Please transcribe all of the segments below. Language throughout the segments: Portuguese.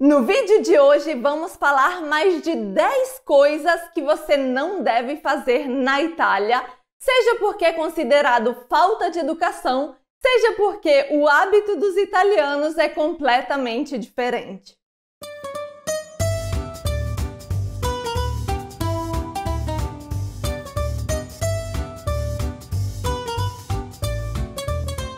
No vídeo de hoje vamos falar mais de 10 coisas que você não deve fazer na Itália, seja porque é considerado falta de educação, seja porque o hábito dos italianos é completamente diferente.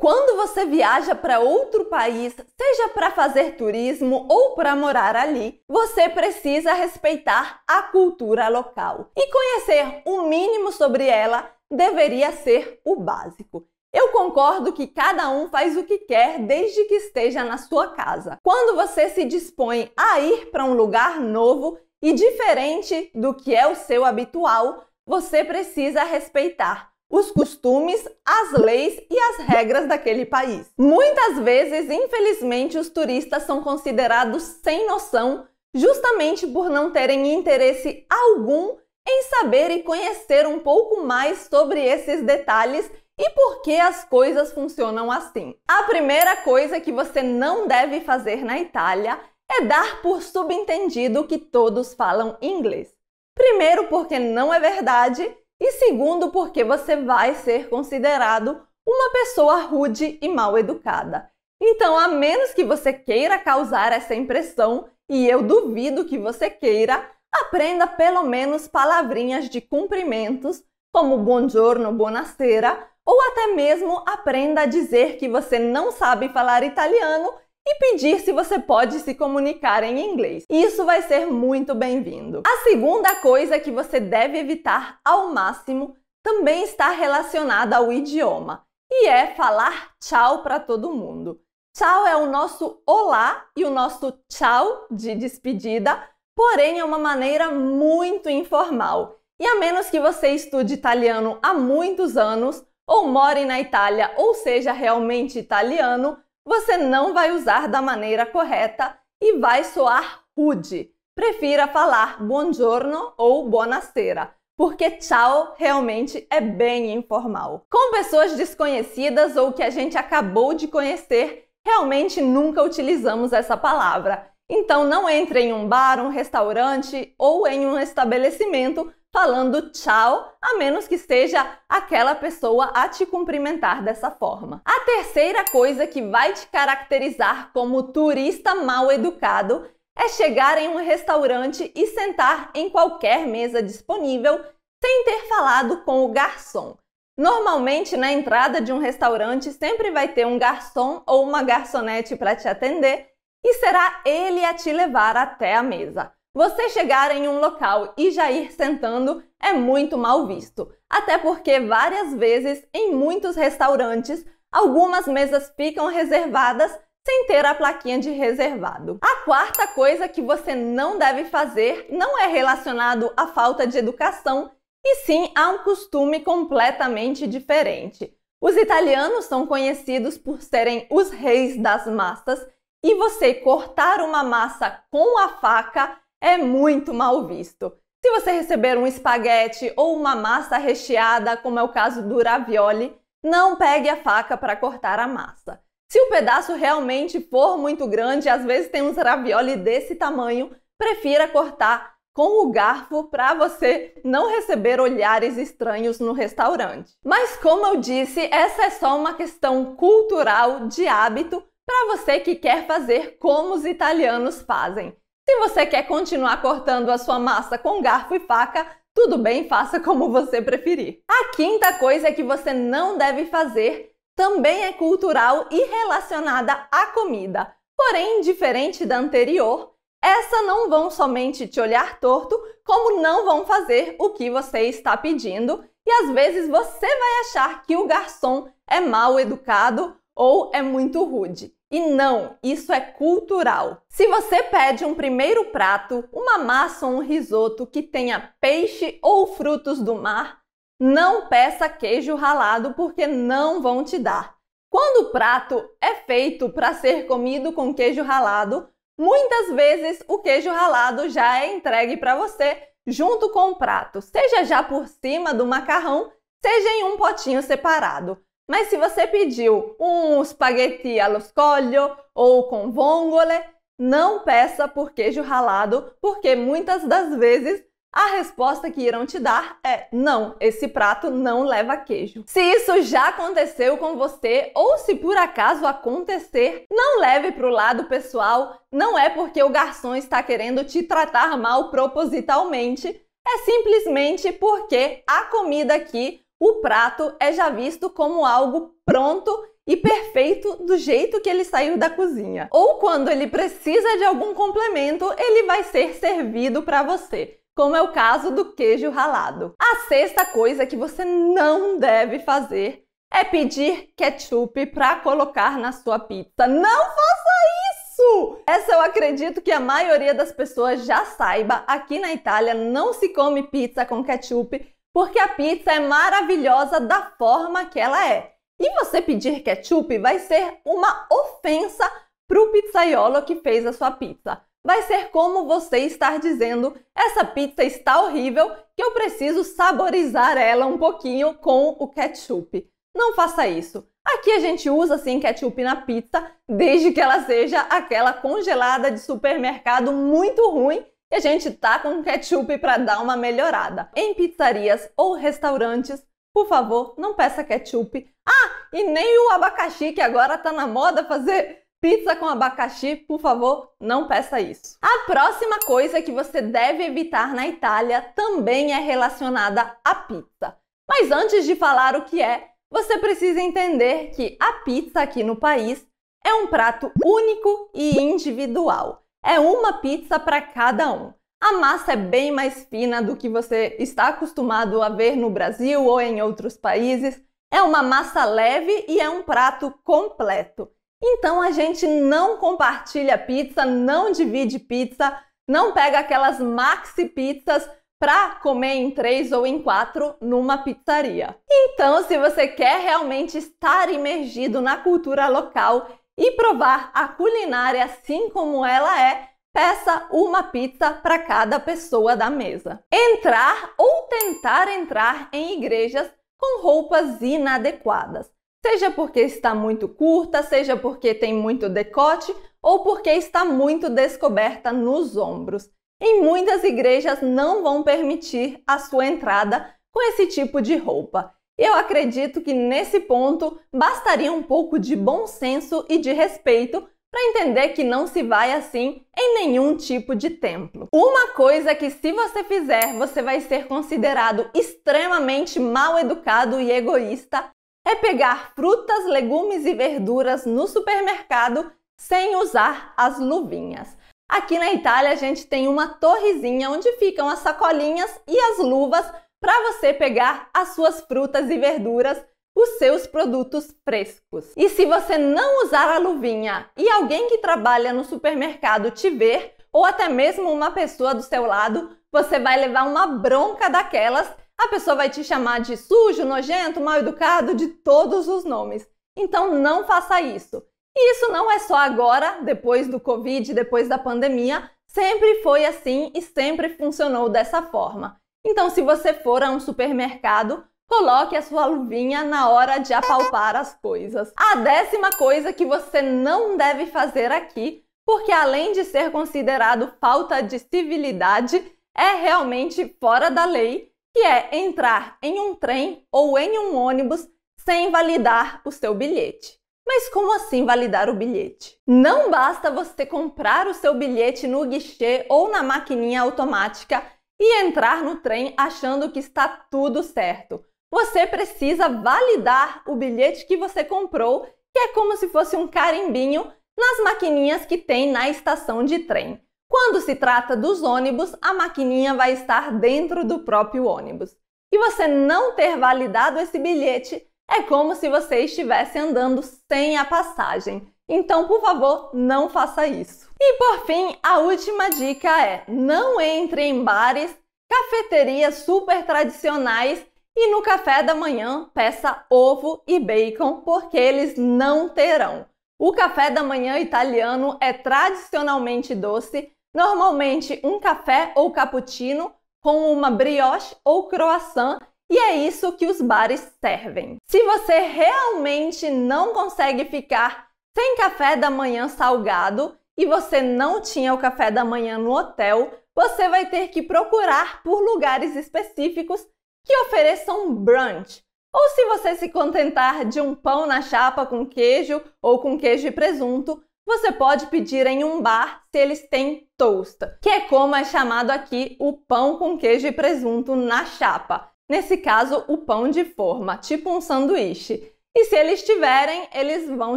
Quando você viaja para outro país, seja para fazer turismo ou para morar ali, você precisa respeitar a cultura local. E conhecer o mínimo sobre ela deveria ser o básico. Eu concordo que cada um faz o que quer desde que esteja na sua casa. Quando você se dispõe a ir para um lugar novo e diferente do que é o seu habitual, você precisa respeitar os costumes, as leis e as regras daquele país. Muitas vezes, infelizmente, os turistas são considerados sem noção justamente por não terem interesse algum em saber e conhecer um pouco mais sobre esses detalhes e por que as coisas funcionam assim. A primeira coisa que você não deve fazer na Itália é dar por subentendido que todos falam inglês. Primeiro, porque não é verdade, e segundo, porque você vai ser considerado uma pessoa rude e mal educada. Então, a menos que você queira causar essa impressão, e eu duvido que você queira, aprenda pelo menos palavrinhas de cumprimentos, como buongiorno, buonasera, ou até mesmo aprenda a dizer que você não sabe falar italiano e pedir se você pode se comunicar em inglês. Isso vai ser muito bem-vindo. A segunda coisa que você deve evitar ao máximo também está relacionada ao idioma e é falar tchau para todo mundo. Tchau é o nosso olá e o nosso tchau de despedida, porém é uma maneira muito informal. E a menos que você estude italiano há muitos anos, ou more na Itália, ou seja realmente italiano, você não vai usar da maneira correta e vai soar rude. Prefira falar buongiorno ou buonasera, porque tchau realmente é bem informal. Com pessoas desconhecidas ou que a gente acabou de conhecer, realmente nunca utilizamos essa palavra. Então não entre em um bar, um restaurante ou em um estabelecimento falando tchau, a menos que seja aquela pessoa a te cumprimentar dessa forma. A terceira coisa que vai te caracterizar como turista mal educado é chegar em um restaurante e sentar em qualquer mesa disponível sem ter falado com o garçom. Normalmente, na entrada de um restaurante, sempre vai ter um garçom ou uma garçonete para te atender e será ele a te levar até a mesa. Você chegar em um local e já ir sentando é muito mal visto, até porque várias vezes em muitos restaurantes algumas mesas ficam reservadas sem ter a plaquinha de reservado. A quarta coisa que você não deve fazer não é relacionado à falta de educação, e sim a um costume completamente diferente. Os italianos são conhecidos por serem os reis das massas e você cortar uma massa com a faca é muito mal visto. Se você receber um espaguete ou uma massa recheada, como é o caso do ravioli, não pegue a faca para cortar a massa. Se o pedaço realmente for muito grande, às vezes tem uns ravioli desse tamanho, prefira cortar com o garfo para você não receber olhares estranhos no restaurante. Mas como eu disse, essa é só uma questão cultural de hábito para você que quer fazer como os italianos fazem. Se você quer continuar cortando a sua massa com garfo e faca, tudo bem, faça como você preferir. A quinta coisa que você não deve fazer também é cultural e relacionada à comida. Porém, diferente da anterior, essa não vão somente te olhar torto, como não vão fazer o que você está pedindo, e às vezes você vai achar que o garçom é mal educado ou é muito rude. E não, isso é cultural. Se você pede um primeiro prato, uma massa ou um risoto que tenha peixe ou frutos do mar, não peça queijo ralado porque não vão te dar. Quando o prato é feito para ser comido com queijo ralado, muitas vezes o queijo ralado já é entregue para você junto com o prato, seja já por cima do macarrão, seja em um potinho separado. Mas se você pediu um spaghetti allo scoglio ou com vongole, não peça por queijo ralado, porque muitas das vezes a resposta que irão te dar é não, esse prato não leva queijo. Se isso já aconteceu com você ou se por acaso acontecer, não leve para o lado pessoal, não é porque o garçom está querendo te tratar mal propositalmente, é simplesmente porque a comida aqui o prato é já visto como algo pronto e perfeito do jeito que ele saiu da cozinha. Ou quando ele precisa de algum complemento, ele vai ser servido para você como é o caso do queijo ralado. A sexta coisa que você não deve fazer é pedir ketchup para colocar na sua pizza. Não faça isso! Essa eu acredito que a maioria das pessoas já saiba. Aqui na Itália não se come pizza com ketchup porque a pizza é maravilhosa da forma que ela é. E você pedir ketchup vai ser uma ofensa para o pizzaiolo que fez a sua pizza. Vai ser como você estar dizendo: essa pizza está horrível, que eu preciso saborizar ela um pouquinho com o ketchup. Não faça isso. Aqui a gente usa sim ketchup na pizza, desde que ela seja aquela congelada de supermercado muito ruim e a gente tá com ketchup para dar uma melhorada. Em pizzarias ou restaurantes, por favor, não peça ketchup. Ah, e nem o abacaxi que agora tá na moda fazer pizza com abacaxi, por favor, não peça isso. A próxima coisa que você deve evitar na Itália também é relacionada à pizza. Mas antes de falar o que é, você precisa entender que a pizza aqui no país é um prato único e individual é uma pizza para cada um. A massa é bem mais fina do que você está acostumado a ver no Brasil ou em outros países. É uma massa leve e é um prato completo. Então a gente não compartilha pizza, não divide pizza, não pega aquelas maxi pizzas para comer em três ou em quatro numa pizzaria. Então, se você quer realmente estar imergido na cultura local e provar a culinária assim como ela é, peça uma pizza para cada pessoa da mesa. Entrar ou tentar entrar em igrejas com roupas inadequadas, seja porque está muito curta, seja porque tem muito decote ou porque está muito descoberta nos ombros. Em muitas igrejas não vão permitir a sua entrada com esse tipo de roupa. Eu acredito que nesse ponto bastaria um pouco de bom senso e de respeito para entender que não se vai assim em nenhum tipo de templo. Uma coisa que se você fizer, você vai ser considerado extremamente mal educado e egoísta é pegar frutas, legumes e verduras no supermercado sem usar as luvinhas. Aqui na Itália a gente tem uma torrezinha onde ficam as sacolinhas e as luvas para você pegar as suas frutas e verduras, os seus produtos frescos. E se você não usar a luvinha e alguém que trabalha no supermercado te ver, ou até mesmo uma pessoa do seu lado, você vai levar uma bronca daquelas. A pessoa vai te chamar de sujo, nojento, mal educado, de todos os nomes. Então não faça isso. E isso não é só agora, depois do Covid, depois da pandemia, sempre foi assim e sempre funcionou dessa forma. Então, se você for a um supermercado, Coloque a sua luvinha na hora de apalpar as coisas. A décima coisa que você não deve fazer aqui, porque além de ser considerado falta de civilidade, é realmente fora da lei, que é entrar em um trem ou em um ônibus sem validar o seu bilhete. Mas como assim validar o bilhete? Não basta você comprar o seu bilhete no guichê ou na maquininha automática e entrar no trem achando que está tudo certo. Você precisa validar o bilhete que você comprou, que é como se fosse um carimbinho nas maquininhas que tem na estação de trem. Quando se trata dos ônibus, a maquininha vai estar dentro do próprio ônibus. E você não ter validado esse bilhete é como se você estivesse andando sem a passagem. Então, por favor, não faça isso. E por fim, a última dica é: não entre em bares, cafeterias super tradicionais e no café da manhã peça ovo e bacon, porque eles não terão. O café da manhã italiano é tradicionalmente doce, normalmente um café ou cappuccino com uma brioche ou croissant, e é isso que os bares servem. Se você realmente não consegue ficar sem café da manhã salgado, e você não tinha o café da manhã no hotel, você vai ter que procurar por lugares específicos que ofereçam brunch. Ou se você se contentar de um pão na chapa com queijo ou com queijo e presunto, você pode pedir em um bar se eles têm toast, que é como é chamado aqui o pão com queijo e presunto na chapa. Nesse caso, o pão de forma, tipo um sanduíche. E se eles tiverem, eles vão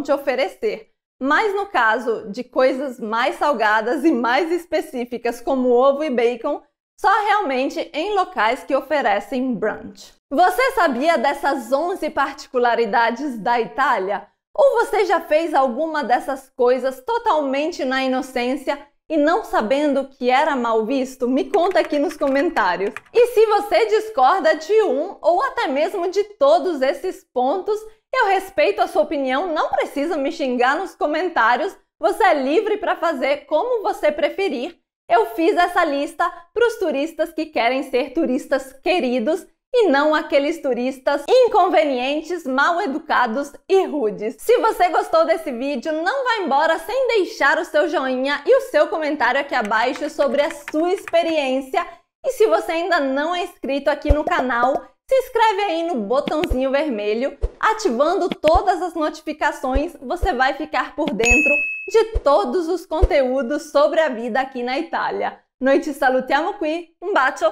te oferecer. Mas no caso de coisas mais salgadas e mais específicas, como ovo e bacon, só realmente em locais que oferecem brunch. Você sabia dessas 11 particularidades da Itália? Ou você já fez alguma dessas coisas totalmente na inocência e não sabendo que era mal visto? Me conta aqui nos comentários. E se você discorda de um ou até mesmo de todos esses pontos, eu respeito a sua opinião, não precisa me xingar nos comentários. Você é livre para fazer como você preferir. Eu fiz essa lista para os turistas que querem ser turistas queridos e não aqueles turistas inconvenientes, mal educados e rudes. Se você gostou desse vídeo, não vá embora sem deixar o seu joinha e o seu comentário aqui abaixo sobre a sua experiência. E se você ainda não é inscrito aqui no canal, se inscreve aí no botãozinho vermelho Ativando todas as notificações, você vai ficar por dentro de todos os conteúdos sobre a vida aqui na Itália. Noi ci salutiamo qui, um bacio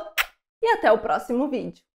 e até o próximo vídeo.